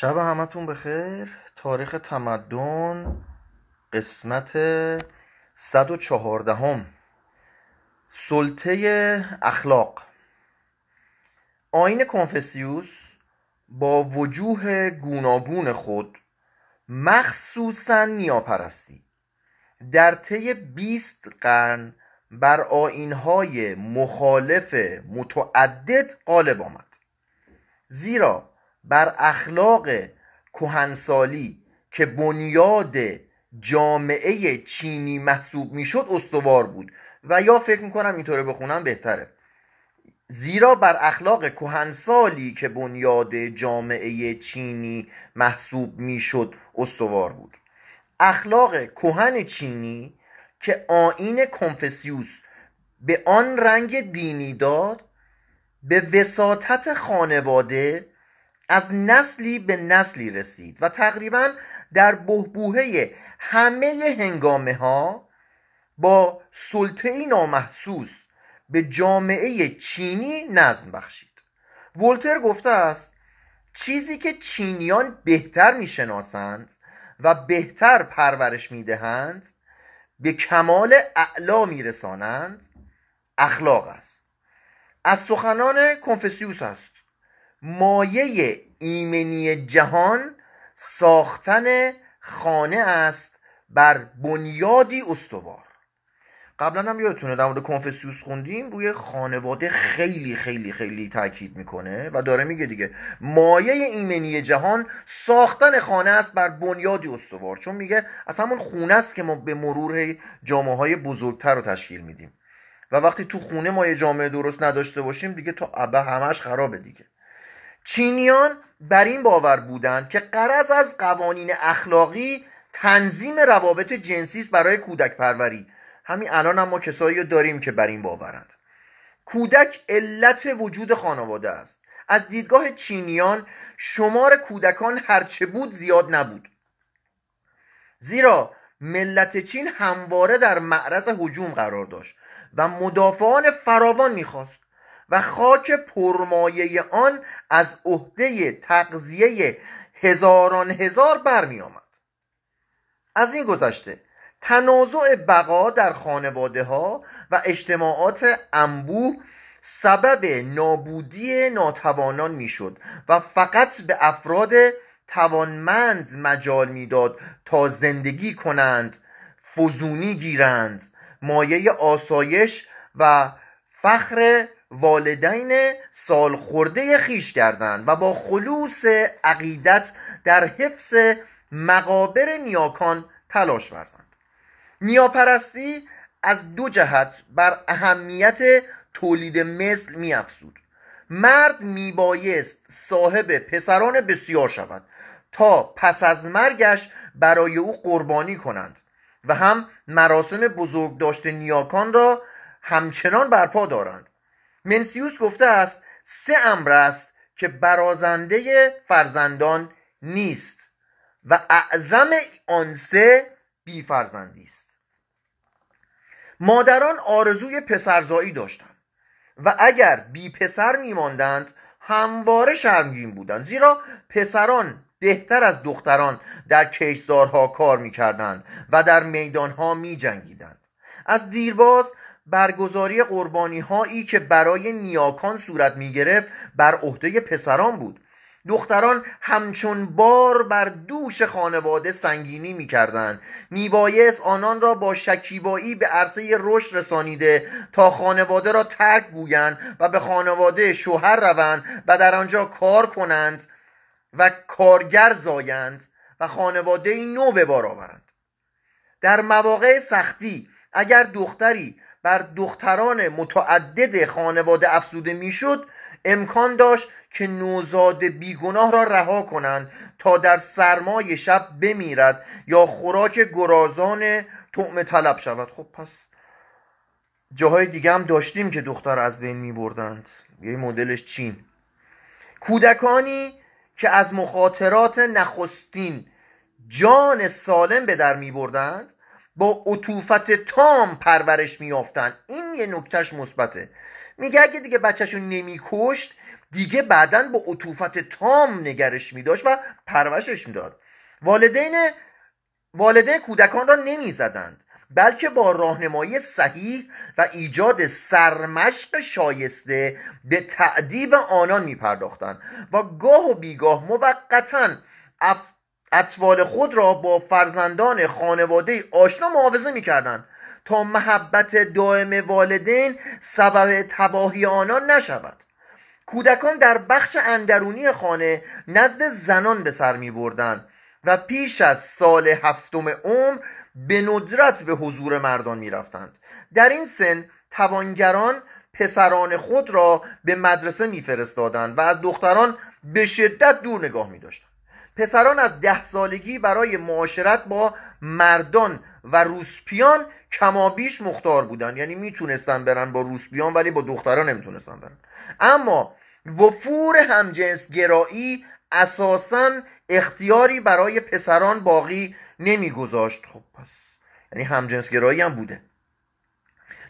شب همتون بخیر تاریخ تمدن قسمت 114 سلطه اخلاق آین کنفسیوس با وجوه گوناگون خود مخصوصا نیاپرستی در طی 20 قرن بر آینهای مخالف متعدد غالب آمد زیرا بر اخلاق کهنسالی که بنیاد جامعه چینی محسوب میشد استوار بود و یا فکر میکنم اینطوره بخونم بهتره زیرا بر اخلاق کهنسالی که بنیاد جامعه چینی محسوب میشد استوار بود اخلاق کهن چینی که آین کنفسیوس به آن رنگ دینی داد به وساطت خانواده از نسلی به نسلی رسید و تقریبا در بهبوهه همه هنگامه ها با سلطه نامحسوس به جامعه چینی نظم بخشید ولتر گفته است چیزی که چینیان بهتر میشناسند و بهتر پرورش میدهند به کمال اعلا میرسانند اخلاق است از سخنان کنفسیوس است مایه ایمنی جهان ساختن خانه است بر بنیادی استوار قبلا هم یادتونه در مورد کنفسیوس خوندیم روی خانواده خیلی خیلی خیلی تاکید میکنه و داره میگه دیگه مایه ایمنی جهان ساختن خانه است بر بنیادی استوار چون میگه از همون خونه است که ما به مرور جامعه های بزرگتر رو تشکیل میدیم و وقتی تو خونه ما یه جامعه درست نداشته باشیم دیگه تو ابه همش خرابه دیگه چینیان بر این باور بودند که قرض از قوانین اخلاقی تنظیم روابط جنسی است برای کودک پروری همین الان هم ما کسایی داریم که بر این باورند کودک علت وجود خانواده است از دیدگاه چینیان شمار کودکان هرچه بود زیاد نبود زیرا ملت چین همواره در معرض حجوم قرار داشت و مدافعان فراوان میخواست و خاک پرمایه آن از عهده تقضیه هزاران هزار برمی آمد از این گذشته تنازع بقا در خانواده ها و اجتماعات انبوه سبب نابودی ناتوانان میشد و فقط به افراد توانمند مجال میداد تا زندگی کنند فزونی گیرند مایه آسایش و فخر والدین سالخورده خیش کردند و با خلوص عقیدت در حفظ مقابر نیاکان تلاش ورزند نیاپرستی از دو جهت بر اهمیت تولید مثل میافزود مرد بایست صاحب پسران بسیار شود تا پس از مرگش برای او قربانی کنند و هم مراسم بزرگ داشت نیاکان را همچنان برپا دارند منسیوس گفته است سه امر است که برازنده فرزندان نیست و اعظم آن سه بیفرزندی است مادران آرزوی پسرزایی داشتند و اگر بی پسر میماندند همواره شرمگین بودند زیرا پسران بهتر از دختران در کشزارها کار میکردند و در میدانها میجنگیدند از دیرباز برگزاری قربانی هایی که برای نیاکان صورت می گرفت بر عهده پسران بود دختران همچون بار بر دوش خانواده سنگینی می میبایس آنان را با شکیبایی به عرصه رشد رسانیده تا خانواده را ترک گویند و به خانواده شوهر روند و در آنجا کار کنند و کارگر زایند و خانواده نو به بار آورند در مواقع سختی اگر دختری بر دختران متعدد خانواده افزوده میشد امکان داشت که نوزاد بیگناه را رها کنند تا در سرمای شب بمیرد یا خوراک گرازان تعم طلب شود خب پس جاهای دیگه هم داشتیم که دختر از بین می بردند یه مدلش چین کودکانی که از مخاطرات نخستین جان سالم به در می بردند با عطوفت تام پرورش میافتن این یه نکتهش مثبته میگه اگه دیگه بچهشون نمیکشت دیگه بعدا با عطوفت تام نگرش میداشت و پرورشش میداد والدین والدین کودکان را نمیزدند بلکه با راهنمایی صحیح و ایجاد سرمشق شایسته به تعدیب آنان میپرداختند و گاه و بیگاه موقتا اطفال خود را با فرزندان خانواده آشنا محافظه میکردند تا محبت دائم والدین سبب تباهی آنان نشود کودکان در بخش اندرونی خانه نزد زنان به سر می بردن و پیش از سال هفتم عمر به ندرت به حضور مردان می رفتند. در این سن توانگران پسران خود را به مدرسه می و از دختران به شدت دور نگاه می پسران از ده سالگی برای معاشرت با مردان و روسپیان کمابیش مختار بودن یعنی میتونستن برن با روسپیان ولی با دختران نمیتونستن برن اما وفور همجنس گرایی اساسا اختیاری برای پسران باقی نمیگذاشت خب پس یعنی همجنس گرایی هم بوده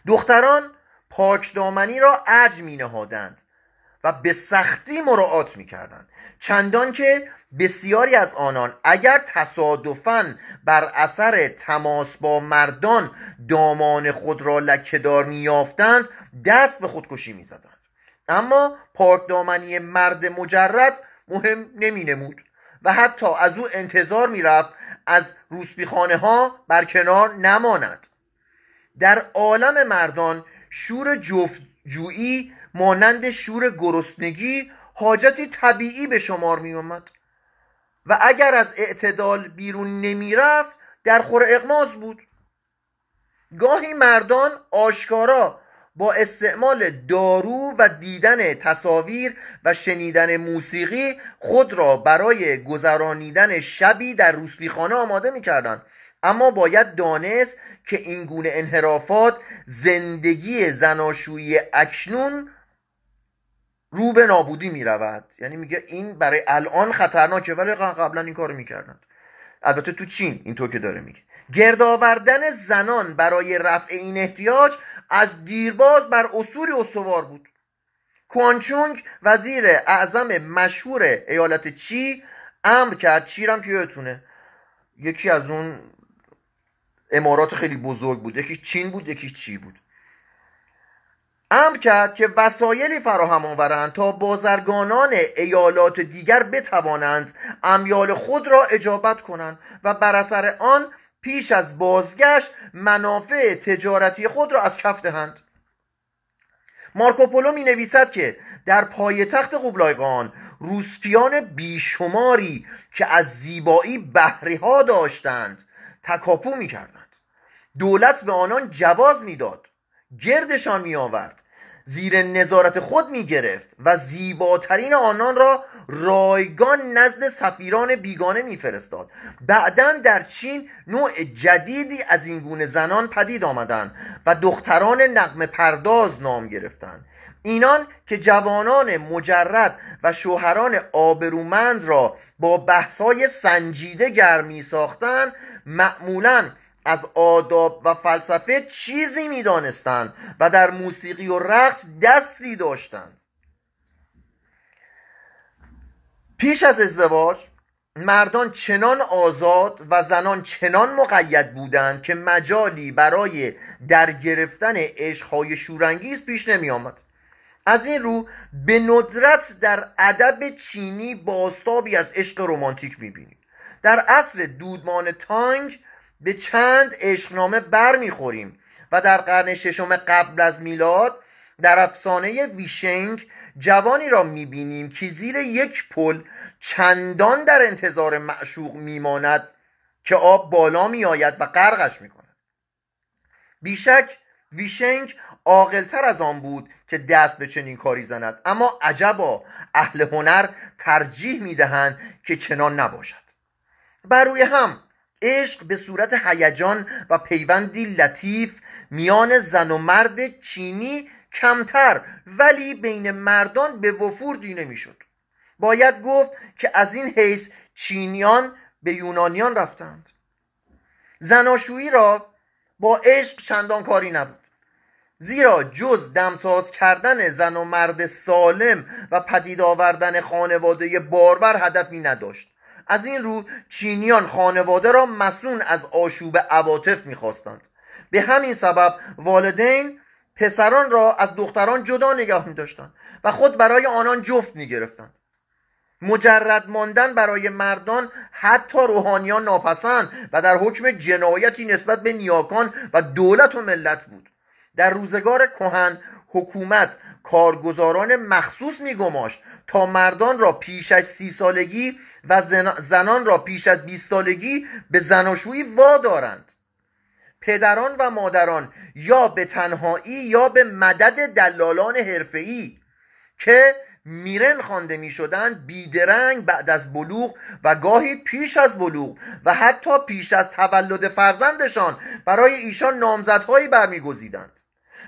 دختران پاکدامنی را عج مینهادند و به سختی مراعات میکردند چندان که بسیاری از آنان اگر تصادفا بر اثر تماس با مردان دامان خود را لکهدار میافتند دست به خودکشی میزدند اما دامنی مرد مجرد مهم نمی نمود و حتی از او انتظار میرفت از روسپیخانه ها بر کنار نماند در عالم مردان شور جویی مانند شور گرسنگی حاجتی طبیعی به شمار می اومد و اگر از اعتدال بیرون نمیرفت در خور اقماز بود گاهی مردان آشکارا با استعمال دارو و دیدن تصاویر و شنیدن موسیقی خود را برای گذرانیدن شبی در خانه آماده میکردند اما باید دانست که این گونه انحرافات زندگی زناشویی اکنون رو به نابودی میرود یعنی میگه این برای الان خطرناکه ولی قبلا این کارو میکردن البته تو چین تو که داره میگه گرد آوردن زنان برای رفع این احتیاج از دیرباز بر اصولی استوار بود کوانچونگ وزیر اعظم مشهور ایالت چی امر کرد چیرم که یادتونه یکی از اون امارات خیلی بزرگ بود یکی چین بود یکی چی بود امر کرد که وسایلی فراهم آورند تا بازرگانان ایالات دیگر بتوانند امیال خود را اجابت کنند و بر اثر آن پیش از بازگشت منافع تجارتی خود را از کف دهند مارکوپولو می نویسد که در پای تخت قبلایگان روسپیان بیشماری که از زیبایی بهره ها داشتند تکاپو می کردند. دولت به آنان جواز میداد گردشان می آورد زیر نظارت خود می گرفت و زیباترین آنان را رایگان نزد سفیران بیگانه فرستاد بعدا در چین نوع جدیدی از این گونه زنان پدید آمدند و دختران نقم پرداز نام گرفتند اینان که جوانان مجرد و شوهران آبرومند را با بحثهای سنجیده گرمی ساختن معمولاً از آداب و فلسفه چیزی میدانستند و در موسیقی و رقص دستی داشتند پیش از ازدواج مردان چنان آزاد و زنان چنان مقید بودند که مجالی برای در گرفتن عشقهای شورانگیز پیش نمی آمد از این رو به ندرت در ادب چینی باستابی از عشق می بینید، در عصر دودمان تانگ به چند عشقنامه بر میخوریم و در قرن ششم قبل از میلاد در افسانه ویشنگ جوانی را میبینیم که زیر یک پل چندان در انتظار معشوق میماند که آب بالا میآید و غرقش میکند بیشک ویشنگ عاقلتر از آن بود که دست به چنین کاری زند اما عجبا اهل هنر ترجیح میدهند که چنان نباشد بر روی هم عشق به صورت هیجان و پیوندی لطیف میان زن و مرد چینی کمتر ولی بین مردان به وفور دیده میشد باید گفت که از این حیث چینیان به یونانیان رفتند زناشویی را با عشق چندان کاری نبود زیرا جز دمساز کردن زن و مرد سالم و پدید آوردن خانواده باربر هدفی نداشت از این رو چینیان خانواده را مسون از آشوب عواطف میخواستند به همین سبب والدین پسران را از دختران جدا نگاه می و خود برای آنان جفت می مجرد ماندن برای مردان حتی روحانیان ناپسند و در حکم جنایتی نسبت به نیاکان و دولت و ملت بود در روزگار کهن حکومت کارگزاران مخصوص میگماشت تا مردان را پیش از سی سالگی و زنان را پیش از بیست سالگی به زناشویی دارند پدران و مادران یا به تنهایی یا به مدد دلالان حرفه‌ای که میرن خوانده شدند بیدرنگ بعد از بلوغ و گاهی پیش از بلوغ و حتی پیش از تولد فرزندشان برای ایشان نامزدهایی برمیگزیدند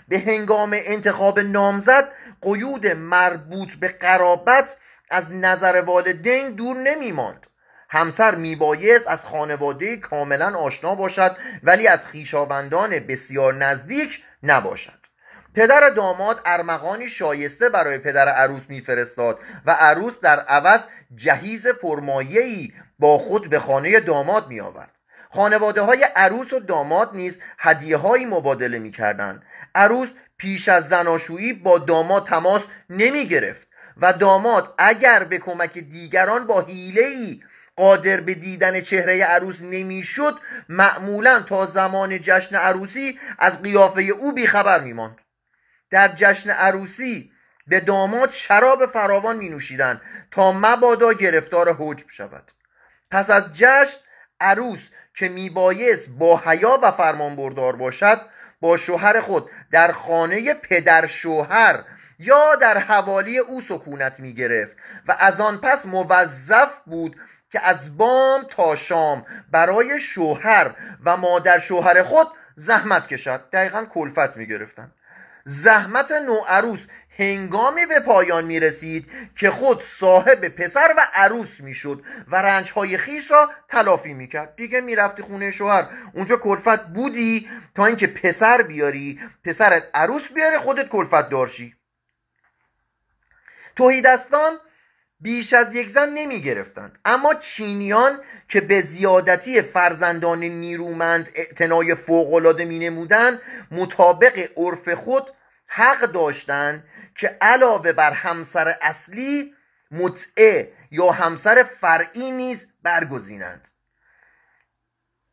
به هنگام انتخاب نامزد قیود مربوط به قرابت از نظر والدین دور نمی ماند همسر میبایست از خانواده کاملا آشنا باشد ولی از خیشاوندان بسیار نزدیک نباشد پدر داماد ارمغانی شایسته برای پدر عروس میفرستاد و عروس در عوض جهیز پرمایه‌ای با خود به خانه داماد می آورد. خانواده های عروس و داماد نیز هدیه هایی مبادله می کردن. عروس پیش از زناشویی با داماد تماس نمی گرفت و داماد اگر به کمک دیگران با حیله ای قادر به دیدن چهره عروس نمیشد معمولا تا زمان جشن عروسی از قیافه او بیخبر میماند در جشن عروسی به داماد شراب فراوان می نوشیدن تا مبادا گرفتار حجب شود پس از جشن عروس که میبایست با حیا و فرمان بردار باشد با شوهر خود در خانه پدر شوهر یا در حوالی او سکونت می گرفت و از آن پس موظف بود که از بام تا شام برای شوهر و مادر شوهر خود زحمت کشد دقیقا کلفت می گرفتن زحمت نوعروس هنگامی به پایان می رسید که خود صاحب پسر و عروس می شد و رنجهای خیش را تلافی می کرد دیگه می رفتی خونه شوهر اونجا کلفت بودی تا اینکه پسر بیاری پسرت عروس بیاره خودت کلفت دارشی توهیدستان بیش از یک زن نمی گرفتند اما چینیان که به زیادتی فرزندان نیرومند اعتنای فوقالعاده می نمودند مطابق عرف خود حق داشتند که علاوه بر همسر اصلی متعه یا همسر فرعی نیز برگزینند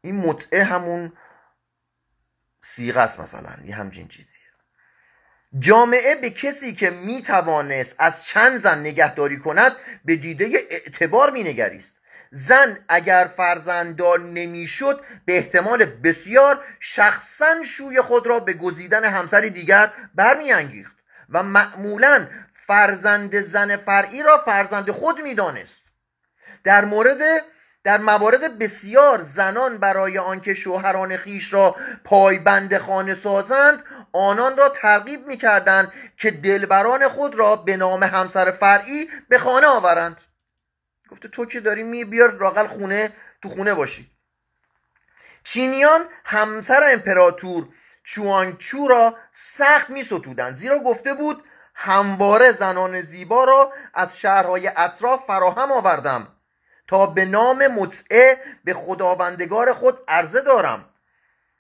این متعه همون سیغه است مثلا یه همچین چیزی جامعه به کسی که می از چند زن نگهداری کند به دیده اعتبار مینگریست. زن اگر فرزنددار نمیشد به احتمال بسیار شخصا شوی خود را به گزیدن همسر دیگر برمیانگیخت و معمولا فرزند زن فرعی را فرزند خود میدانست در مورد در موارد بسیار زنان برای آنکه شوهران خیش را پایبند خانه سازند آنان را ترغیب کردند که دلبران خود را به نام همسر فرعی به خانه آورند گفته تو که داری می بیار راقل خونه تو خونه باشی چینیان همسر امپراتور چوانچو را سخت می ستودند زیرا گفته بود همواره زنان زیبا را از شهرهای اطراف فراهم آوردم تا به نام متعه به خداوندگار خود عرضه دارم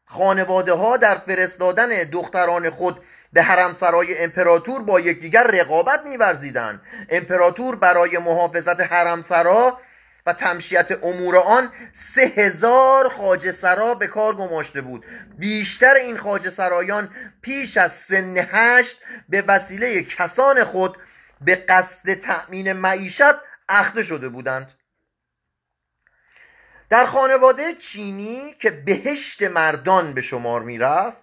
خانواده ها در فرستادن دختران خود به حرمسرای امپراتور با یکدیگر رقابت میورزیدند امپراتور برای محافظت حرمسرا و تمشیت امور آن سه هزار سرا به کار گماشته بود بیشتر این خاج سرایان پیش از سن هشت به وسیله کسان خود به قصد تأمین معیشت اخته شده بودند در خانواده چینی که بهشت مردان به شمار میرفت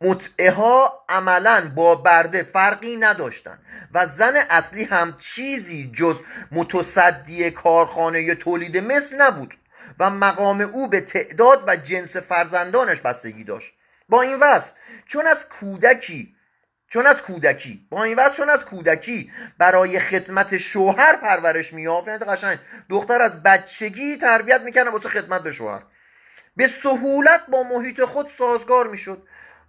متعه ها عملا با برده فرقی نداشتند و زن اصلی هم چیزی جز متصدی کارخانه تولید مثل نبود و مقام او به تعداد و جنس فرزندانش بستگی داشت با این وصف چون از کودکی چون از کودکی با این وضع چون از کودکی برای خدمت شوهر پرورش میافت یعنی قشنگ دختر از بچگی تربیت میکنه واسه خدمت به شوهر به سهولت با محیط خود سازگار میشد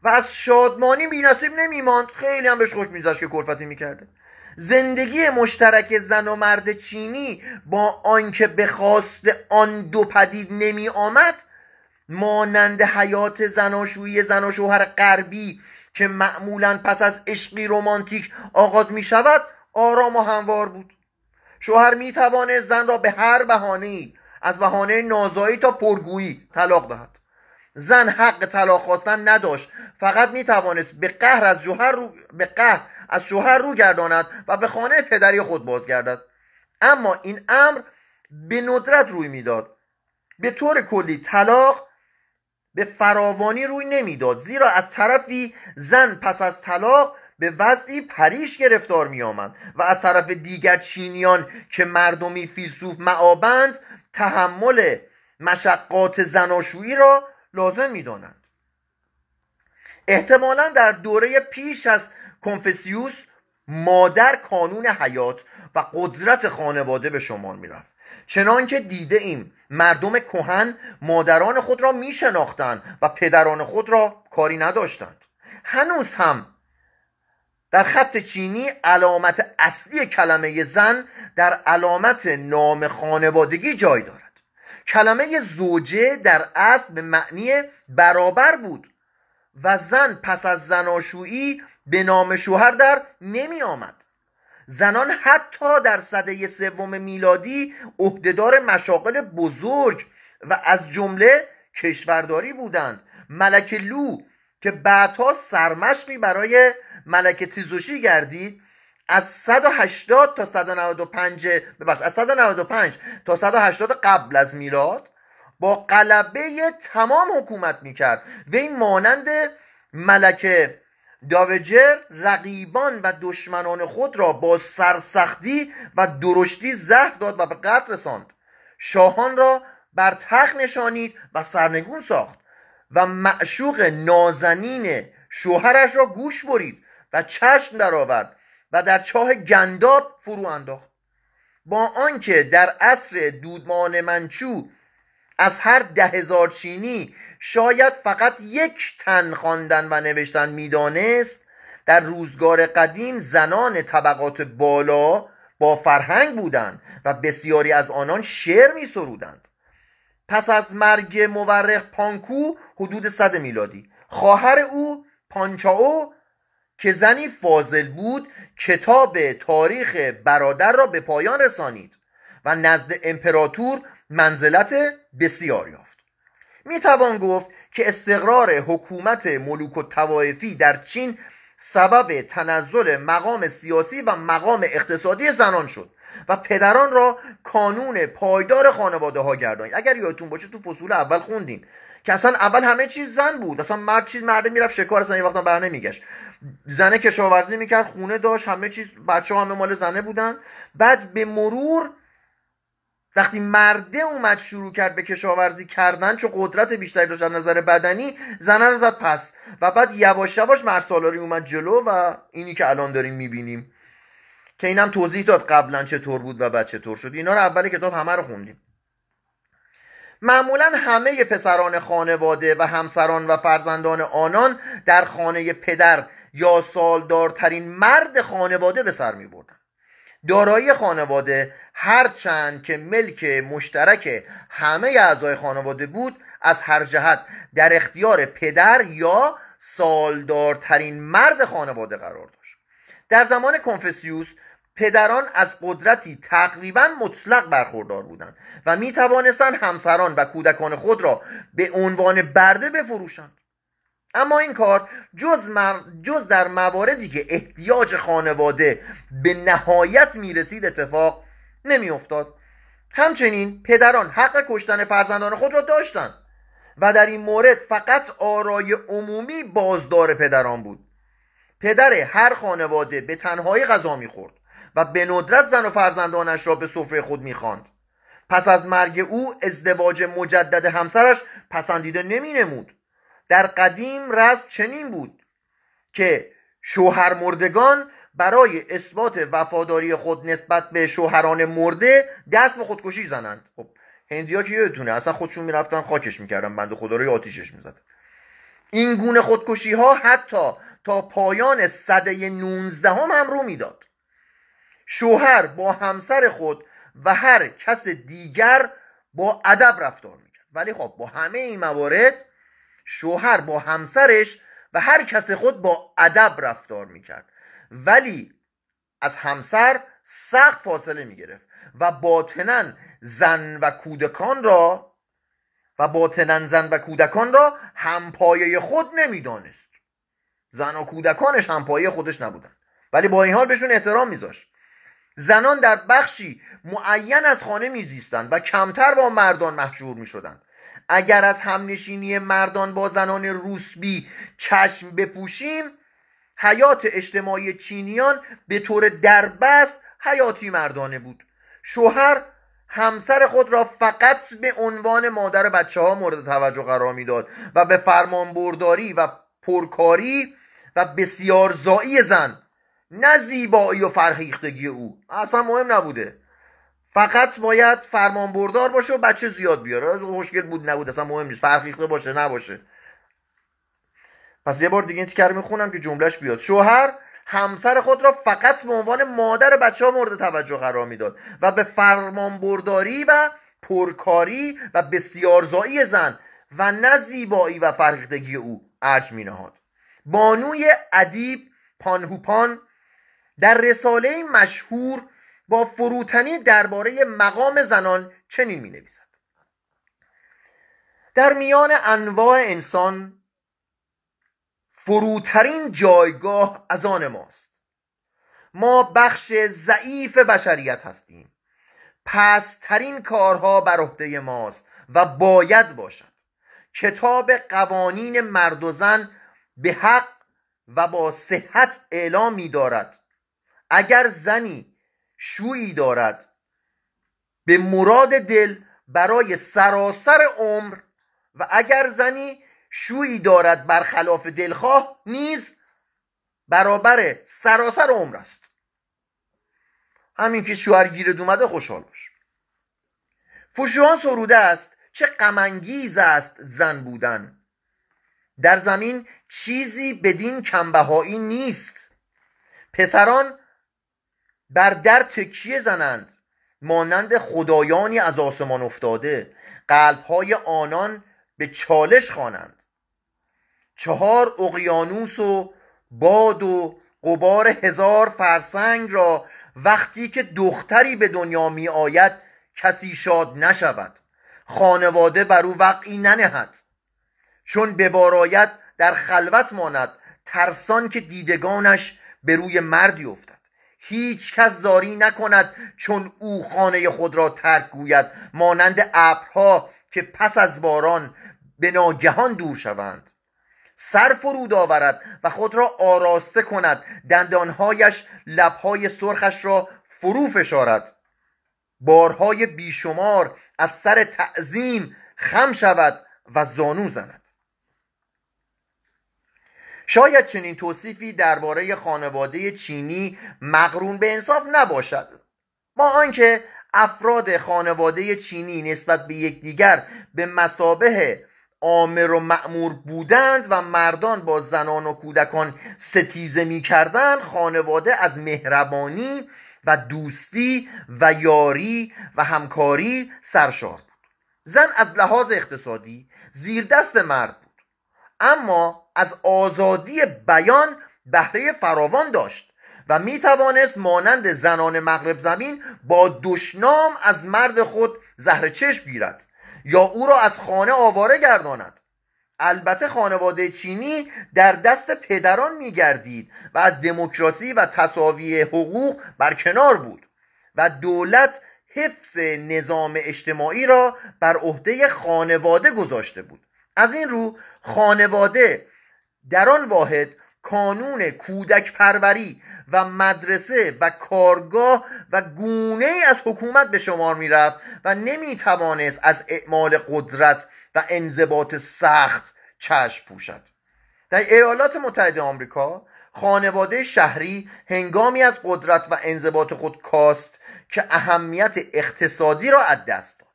و از شادمانی بینصیب نمیماند خیلی هم بهش خوش میذاشت که کرفتی میکرده زندگی مشترک زن و مرد چینی با آنکه به خواست آن دو پدید نمی آمد مانند حیات زناشویی زن و شوهر غربی که معمولا پس از عشقی رومانتیک آغاز می شود آرام و هموار بود شوهر می توانه زن را به هر بهانه از بهانه نازایی تا پرگویی طلاق دهد زن حق طلاق خواستن نداشت فقط می توانست به قهر از شوهر رو... به قهر از شوهر رو گرداند و به خانه پدری خود بازگردد اما این امر به ندرت روی میداد به طور کلی طلاق به فراوانی روی نمیداد زیرا از طرفی زن پس از طلاق به وضعی پریش گرفتار می آمد و از طرف دیگر چینیان که مردمی فیلسوف معابند تحمل مشقات زناشویی را لازم می دانند. احتمالا در دوره پیش از کنفسیوس مادر کانون حیات و قدرت خانواده به شمار می رفت چنان که دیده ایم مردم کهن مادران خود را می و پدران خود را کاری نداشتند هنوز هم در خط چینی علامت اصلی کلمه زن در علامت نام خانوادگی جای دارد کلمه زوجه در اصل به معنی برابر بود و زن پس از زناشویی به نام شوهر در نمی آمد زنان حتی در سده سوم میلادی عهدهدار مشاغل بزرگ و از جمله کشورداری بودند ملک لو که بعدها سرمشقی برای ملک تیزوشی گردید از 180 تا 195 ببخش از 195 تا 180 قبل از میلاد با قلبه تمام حکومت میکرد و این مانند ملکه داوجر رقیبان و دشمنان خود را با سرسختی و درشتی زهر داد و به قتل رساند شاهان را بر تخت نشانید و سرنگون ساخت و معشوق نازنین شوهرش را گوش برید و چشم درآورد و در چاه گنداب فرو انداخت با آنکه در عصر دودمان منچو از هر ده هزار چینی شاید فقط یک تن خواندن و نوشتن میدانست در روزگار قدیم زنان طبقات بالا با فرهنگ بودند و بسیاری از آنان شعر می سرودند پس از مرگ مورخ پانکو حدود صد میلادی خواهر او پانچاو که زنی فاضل بود کتاب تاریخ برادر را به پایان رسانید و نزد امپراتور منزلت بسیار یافت می گفت که استقرار حکومت ملوک و توایفی در چین سبب تنزل مقام سیاسی و مقام اقتصادی زنان شد و پدران را کانون پایدار خانواده ها گردانید اگر یادتون باشه تو فصول اول خوندیم که اصلا اول همه چیز زن بود اصلا مرد چیز مرده میرفت شکار اصلا یه وقتا بر نمیگشت زنه کشاورزی میکرد خونه داشت همه چیز بچه ها همه مال زنه بودن بعد به مرور وقتی مرده اومد شروع کرد به کشاورزی کردن چون قدرت بیشتری داشت از نظر بدنی زنه رو زد پس و بعد یواش یواش مرسالاری اومد جلو و اینی که الان داریم میبینیم که اینم توضیح داد قبلا چطور بود و بعد چطور شد اینا رو اول کتاب همه رو خوندیم معمولا همه پسران خانواده و همسران و فرزندان آنان در خانه پدر یا سالدارترین مرد خانواده به سر می دارایی خانواده هرچند که ملک مشترک همه اعضای خانواده بود از هر جهت در اختیار پدر یا سالدارترین مرد خانواده قرار داشت در زمان کنفسیوس پدران از قدرتی تقریبا مطلق برخوردار بودند و می توانستند همسران و کودکان خود را به عنوان برده بفروشند اما این کار جز, جز در مواردی که احتیاج خانواده به نهایت می رسید اتفاق نمیافتاد همچنین پدران حق کشتن فرزندان خود را داشتند و در این مورد فقط آرای عمومی بازدار پدران بود پدر هر خانواده به تنهایی غذا میخورد و به ندرت زن و فرزندانش را به سفره خود میخواند پس از مرگ او ازدواج مجدد همسرش پسندیده نمینمود در قدیم رسم چنین بود که شوهر مردگان برای اثبات وفاداری خود نسبت به شوهران مرده دست به خودکشی زنند خب ها که یادتونه اصلا خودشون میرفتن خاکش میکردن بند خدا رو آتیشش میزدن این گونه خودکشی ها حتی تا پایان صده 19 هم, هم رو میداد شوهر با همسر خود و هر کس دیگر با ادب رفتار میکرد ولی خب با همه این موارد شوهر با همسرش و هر کس خود با ادب رفتار میکرد ولی از همسر سخت فاصله می گرفت و باطنن زن و کودکان را و باطنن زن و کودکان را همپایه خود نمیدانست زن و کودکانش همپایه خودش نبودن ولی با این حال بهشون احترام میذاشت زنان در بخشی معین از خانه میزیستند و کمتر با مردان محجور میشدند اگر از همنشینی مردان با زنان روسبی چشم بپوشیم حیات اجتماعی چینیان به طور دربست حیاتی مردانه بود شوهر همسر خود را فقط به عنوان مادر بچه ها مورد توجه قرار داد و به فرمانبرداری و پرکاری و بسیار زایی زن نه زیبایی و فرهیختگی او اصلا مهم نبوده فقط باید فرمان بردار باشه و بچه زیاد بیاره خوشگل بود نبود اصلا مهم نیست فرهیخته باشه نباشه پس یه بار دیگه این تیکر میخونم که جملهش بیاد شوهر همسر خود را فقط به عنوان مادر بچه ها مورد توجه قرار میداد و به فرمان برداری و پرکاری و بسیارزایی زن و نه زیبایی و فرهیختگی او ارج مینهاد بانوی ادیب پانهوپان در رساله مشهور با فروتنی درباره مقام زنان چنین می نویسد در میان انواع انسان فروترین جایگاه از آن ماست ما بخش ضعیف بشریت هستیم پسترین کارها بر عهده ماست و باید باشد کتاب قوانین مرد و زن به حق و با صحت اعلام می دارد اگر زنی شویی دارد به مراد دل برای سراسر عمر و اگر زنی شویی دارد برخلاف دلخواه نیز برابر سراسر عمر است همین که شوهر گیرد اومده خوشحال باش فوشوان سروده است چه غمانگیز است زن بودن در زمین چیزی بدین کمبهایی نیست پسران بر در تکیه زنند مانند خدایانی از آسمان افتاده قلبهای آنان به چالش خوانند چهار اقیانوس و باد و قبار هزار فرسنگ را وقتی که دختری به دنیا می آید کسی شاد نشود خانواده بر او وقعی ننهد چون به در خلوت ماند ترسان که دیدگانش به روی مردی افتد هیچ کس زاری نکند چون او خانه خود را ترک گوید مانند ابرها که پس از باران به ناگهان دور شوند سر فرود آورد و خود را آراسته کند دندانهایش لبهای سرخش را فرو فشارد بارهای بیشمار از سر تعظیم خم شود و زانو زند شاید چنین توصیفی درباره خانواده چینی مقرون به انصاف نباشد با آنکه افراد خانواده چینی نسبت به یکدیگر به مسابه آمر و معمور بودند و مردان با زنان و کودکان ستیزه می کردن خانواده از مهربانی و دوستی و یاری و همکاری سرشار بود زن از لحاظ اقتصادی زیر دست مرد بود اما از آزادی بیان بهره فراوان داشت و می توانست مانند زنان مغرب زمین با دشنام از مرد خود زهر چشم گیرد یا او را از خانه آواره گرداند البته خانواده چینی در دست پدران میگردید و از دموکراسی و تصاوی حقوق برکنار بود و دولت حفظ نظام اجتماعی را بر عهده خانواده گذاشته بود از این رو خانواده در آن واحد کانون کودک پروری و مدرسه و کارگاه و گونه ای از حکومت به شمار میرفت و نمی توانست از اعمال قدرت و انضباط سخت چشم پوشد در ایالات متحده آمریکا خانواده شهری هنگامی از قدرت و انضباط خود کاست که اهمیت اقتصادی را از دست داد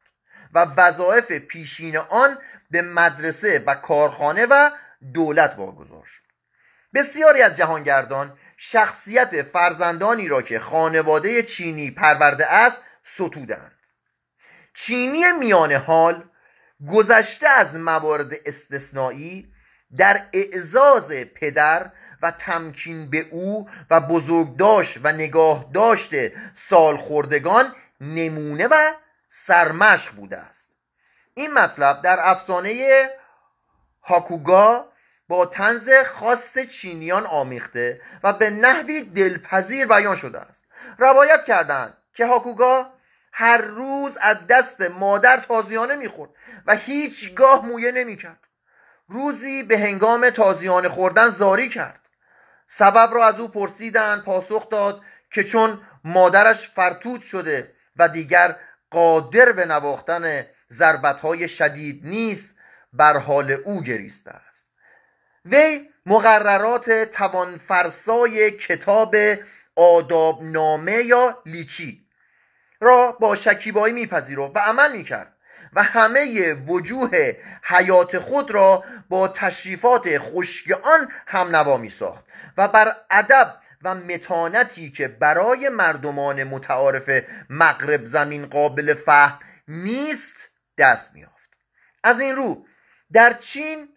و وظایف پیشین آن به مدرسه و کارخانه و دولت واگذار شد بسیاری از جهانگردان شخصیت فرزندانی را که خانواده چینی پرورده است ستودند چینی میان حال گذشته از موارد استثنایی در اعزاز پدر و تمکین به او و بزرگداشت و نگاه داشته سالخوردگان نمونه و سرمشق بوده است این مطلب در افسانه هاکوگا با تنز خاص چینیان آمیخته و به نحوی دلپذیر بیان شده است روایت کردند که هاکوگا هر روز از دست مادر تازیانه میخورد و هیچگاه مویه نمیکرد روزی به هنگام تازیانه خوردن زاری کرد سبب را از او پرسیدند پاسخ داد که چون مادرش فرتود شده و دیگر قادر به نواختن ضربتهای شدید نیست بر حال او گریسته است وی مقررات توانفرسای کتاب آدابنامه یا لیچی را با شکیبایی میپذیرفت و عمل میکرد و همه وجوه حیات خود را با تشریفات خشک آن هم نوا می ساخت و بر ادب و متانتی که برای مردمان متعارف مغرب زمین قابل فهم نیست دست میافت از این رو در چین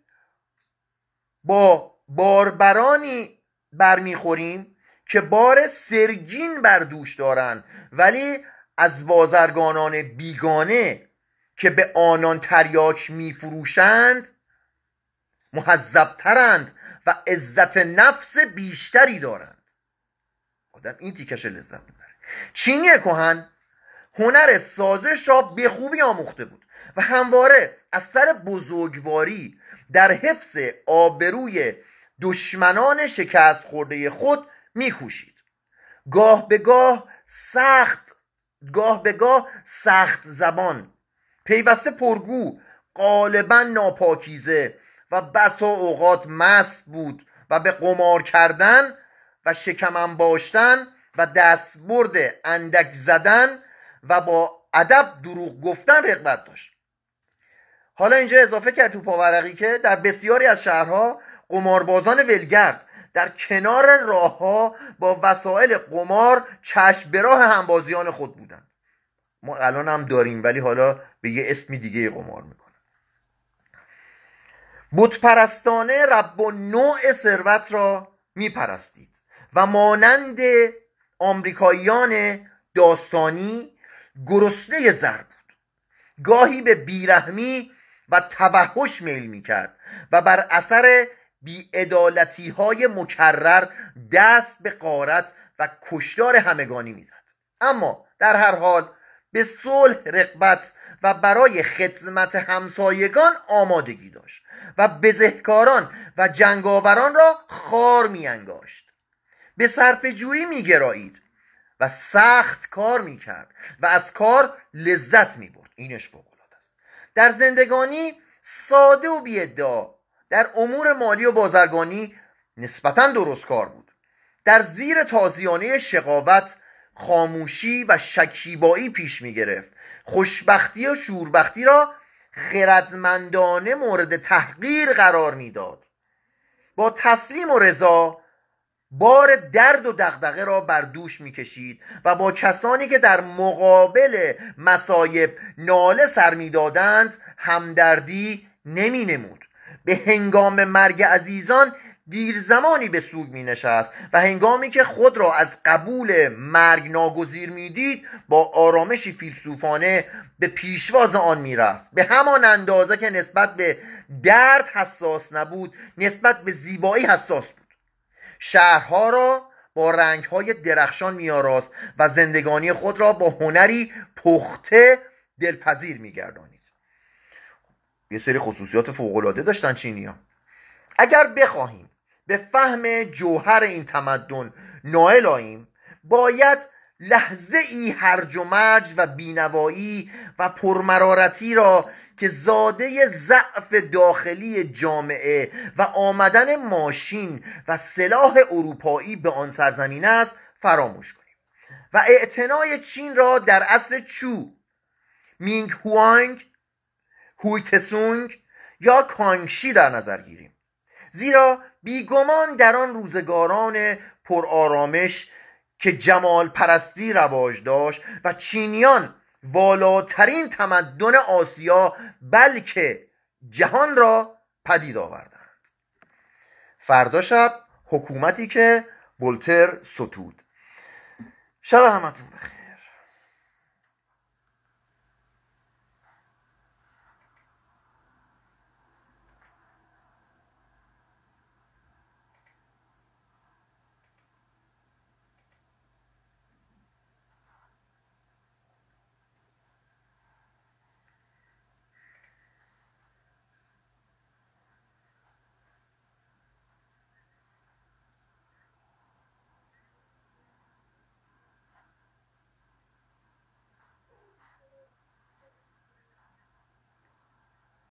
با باربرانی برمیخوریم که بار سرگین بر دوش دارند ولی از بازرگانان بیگانه که به آنان تریاک میفروشند محذبترند و عزت نفس بیشتری دارند آدم این تیکش لذت میبره چینی کهن هنر سازش را به خوبی آموخته بود و همواره از سر بزرگواری در حفظ آبروی دشمنان شکست خورده خود میکوشید گاه به گاه سخت گاه به گاه سخت زبان پیوسته پرگو غالبا ناپاکیزه و بسا اوقات مست بود و به قمار کردن و شکمم باشتن و دستبرد اندک زدن و با ادب دروغ گفتن رغبت داشت حالا اینجا اضافه کرد تو پاورقی که در بسیاری از شهرها قماربازان ولگرد در کنار راهها با وسایل قمار چشم به راه همبازیان خود بودند ما الان هم داریم ولی حالا به یه اسم دیگه قمار میکنن بتپرستانه رب و نوع ثروت را میپرستید و مانند آمریکاییان داستانی گرسنه زر بود گاهی به بیرحمی و توحش میل میکرد و بر اثر بیعدالتی های مکرر دست به قارت و کشتار همگانی میزد اما در هر حال به صلح رقبت و برای خدمت همسایگان آمادگی داشت و بزهکاران و جنگاوران را خار میانگاشت به صرف جویی میگرایید و سخت کار میکرد و از کار لذت میبرد اینش بود در زندگانی ساده و بیادعا در امور مالی و بازرگانی نسبتا درست کار بود در زیر تازیانه شقاوت خاموشی و شکیبایی پیش می گرفت خوشبختی و شوربختی را خردمندانه مورد تحقیر قرار میداد با تسلیم و رضا بار درد و دغدغه را بر دوش میکشید و با کسانی که در مقابل مصایب ناله سر میدادند همدردی نمی نمود به هنگام مرگ عزیزان دیر زمانی به سوگ می نشست و هنگامی که خود را از قبول مرگ ناگزیر میدید با آرامشی فیلسوفانه به پیشواز آن میرفت به همان اندازه که نسبت به درد حساس نبود نسبت به زیبایی حساس بود شهرها را با رنگهای درخشان میاراست و زندگانی خود را با هنری پخته دلپذیر میگردانید یه سری خصوصیات فوقالعاده داشتن چینیا اگر بخواهیم به فهم جوهر این تمدن نائل آییم باید لحظه ای هرج و مرج و بینوایی و پرمرارتی را که زاده ضعف داخلی جامعه و آمدن ماشین و سلاح اروپایی به آن سرزمین است فراموش کنیم و اعتنای چین را در عصر چو مینگ هوانگ هویتسونگ یا کانگشی در نظر گیریم زیرا بیگمان در آن روزگاران پرآرامش که جمال پرستی رواج داشت و چینیان والاترین تمدن آسیا بلکه جهان را پدید آوردند فردا شب حکومتی که ولتر ستود شب همتون بخیر